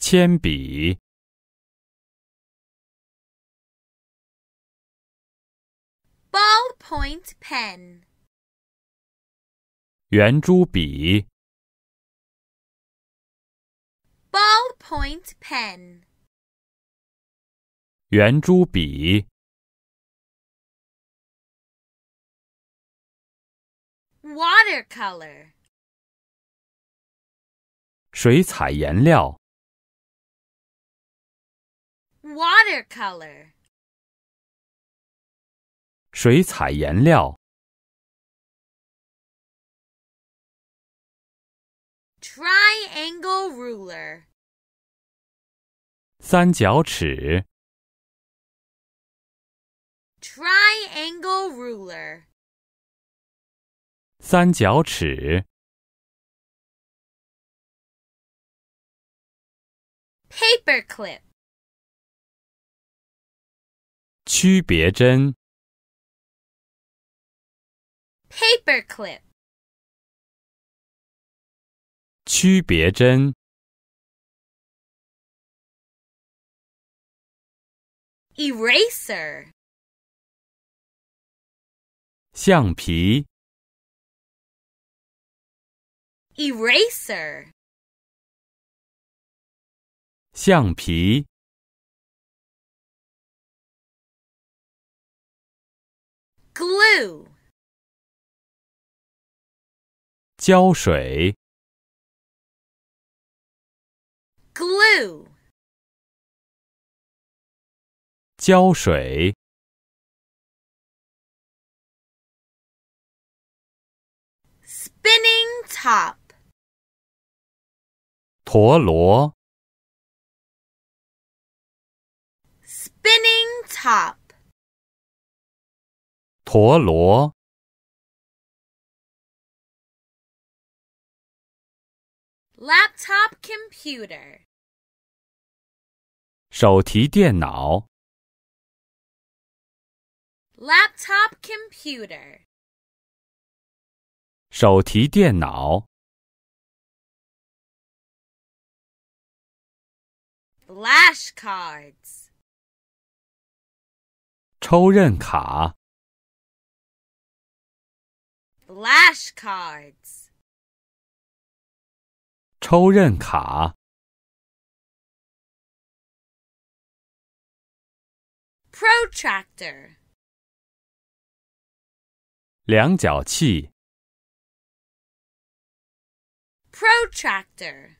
铅笔，ballpoint pen, 圆珠笔，ballpoint pen, 圆珠笔，watercolor, 水彩颜料。watercolor. 水彩颜料。Triangle ruler. 三角尺。Triangle ruler. 三角尺。Paperclip. 区别针 paperclip 区别针 eraser 橡皮 eraser 橡皮 glue. 胶水 glue. spinning top. spinning top. 陀螺，laptop computer，手提电脑，laptop computer，手提电脑，flashcards，抽认卡。flashcards. 抽认卡 protractor 量角器 protractor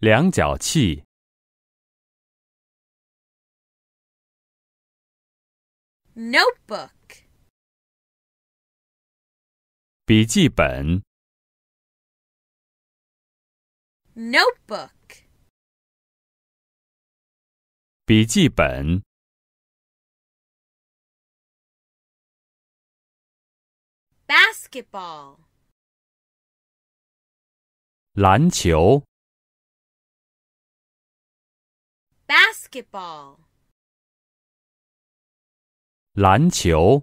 量角器 notebook 笔记本 notebook 笔记本 basketball 篮球 basketball 篮球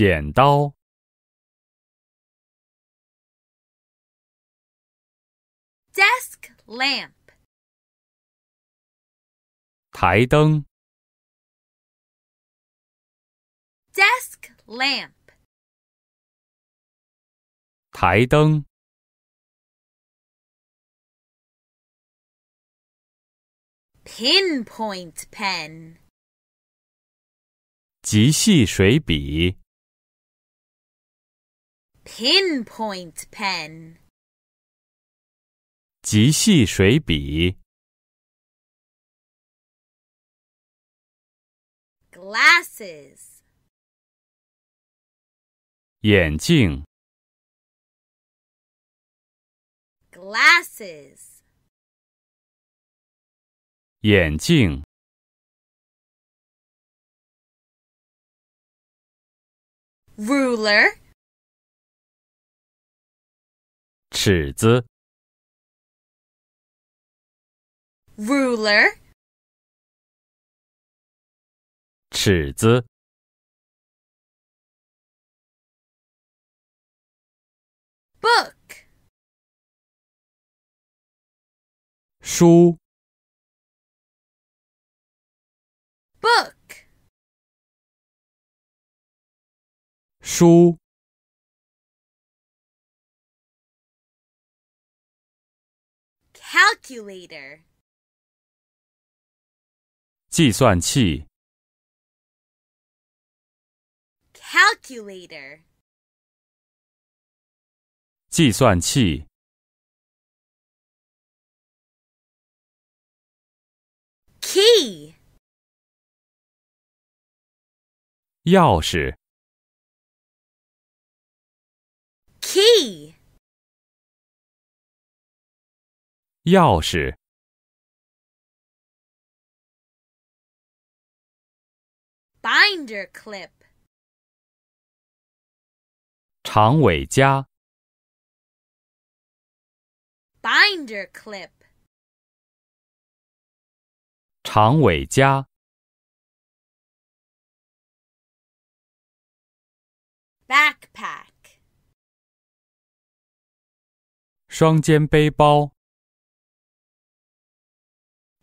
剪刀。Desk lamp. desk lamp. 台灯。Pinpoint pen. 极细水笔。pinpoint pen 极细水笔 glasses 眼镜 glasses 眼镜 ruler 尺子 ruler 尺子 book book 书 Calculator. 计算器 Calculator. Key. Key. 钥匙。Binder clip。长尾夹。Binder clip。长尾夹。Backpack。双肩背包。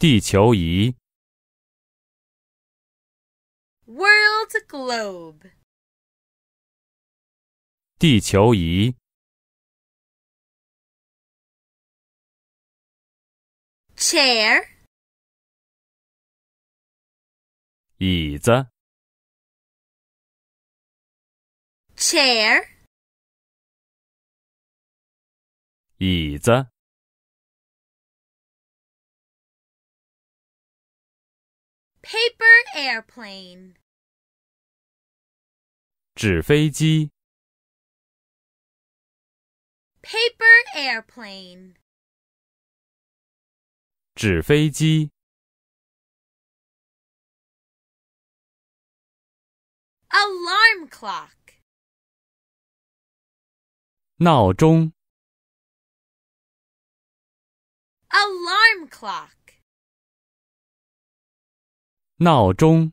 地球仪 world globe 地球仪 chair 椅子 chair 椅子 paper airplane. 纸飞机 paper airplane. 纸飞机 alarm clock. 闹钟 alarm clock. 闹钟。